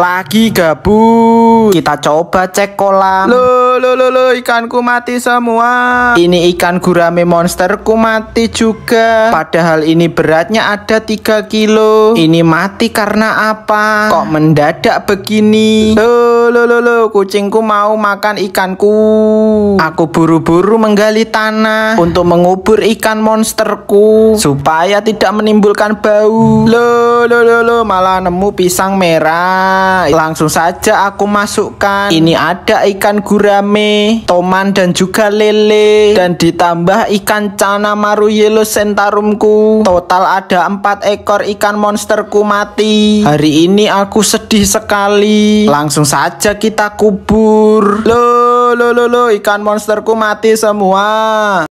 Lagi gabut. Kita coba cek kolam. Lo lo lo lo ikanku mati semua. Ini ikan gurame monsterku mati juga. Padahal ini beratnya ada 3 kilo. Ini mati karena apa? Kok mendadak begini? Lo lo lo lo kucingku mau makan ikanku. Aku buru-buru menggali tanah untuk mengubur ikan monsterku supaya tidak menimbulkan bau. Lo lo lo lo malah nemu pisang merah. Langsung saja aku masukkan Ini ada ikan gurame Toman dan juga lele Dan ditambah ikan cana maru yellow sentarumku Total ada 4 ekor ikan monsterku mati Hari ini aku sedih sekali Langsung saja kita kubur Loh lo lo lo ikan monsterku mati semua